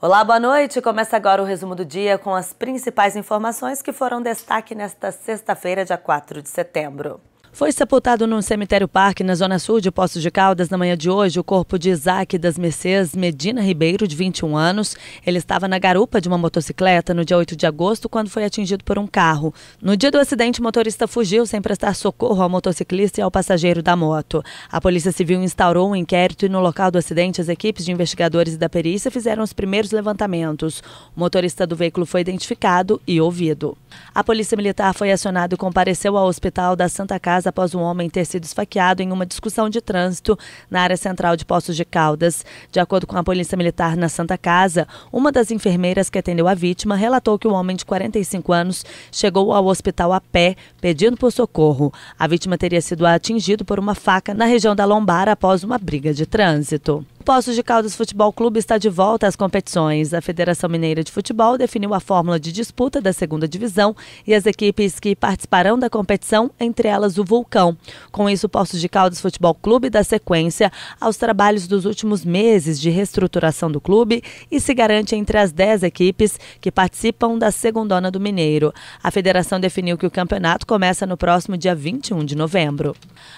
Olá, boa noite. Começa agora o resumo do dia com as principais informações que foram destaque nesta sexta-feira, dia 4 de setembro. Foi sepultado no cemitério Parque, na zona sul de Poços de Caldas, na manhã de hoje, o corpo de Isaac das Mercês Medina Ribeiro, de 21 anos. Ele estava na garupa de uma motocicleta no dia 8 de agosto, quando foi atingido por um carro. No dia do acidente, o motorista fugiu sem prestar socorro ao motociclista e ao passageiro da moto. A Polícia Civil instaurou um inquérito e no local do acidente, as equipes de investigadores e da perícia fizeram os primeiros levantamentos. O motorista do veículo foi identificado e ouvido. A Polícia Militar foi acionada e compareceu ao hospital da Santa Casa após um homem ter sido esfaqueado em uma discussão de trânsito na área central de Poços de Caldas. De acordo com a Polícia Militar na Santa Casa, uma das enfermeiras que atendeu a vítima relatou que o homem de 45 anos chegou ao hospital a pé, pedindo por socorro. A vítima teria sido atingido por uma faca na região da lombar após uma briga de trânsito. Poços de Caldas Futebol Clube está de volta às competições. A Federação Mineira de Futebol definiu a fórmula de disputa da segunda divisão e as equipes que participarão da competição, entre elas o Vulcão. Com isso, Poços de Caldas Futebol Clube dá sequência aos trabalhos dos últimos meses de reestruturação do clube e se garante entre as 10 equipes que participam da segundona do Mineiro. A federação definiu que o campeonato começa no próximo dia 21 de novembro.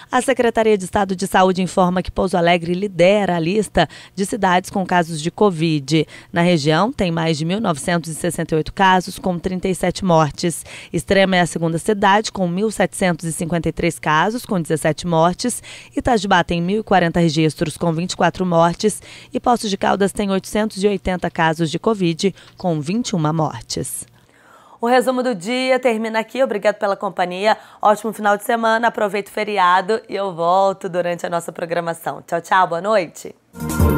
A Secretaria de Estado de Saúde informa que Pouso Alegre lidera a lista lista de cidades com casos de Covid. Na região, tem mais de 1.968 casos, com 37 mortes. Extrema é a segunda cidade, com 1.753 casos, com 17 mortes. Itajubá tem 1.040 registros, com 24 mortes. E Poços de Caldas tem 880 casos de Covid, com 21 mortes. O resumo do dia termina aqui. Obrigado pela companhia. Ótimo final de semana. Aproveito o feriado e eu volto durante a nossa programação. Tchau, tchau. Boa noite. Oh,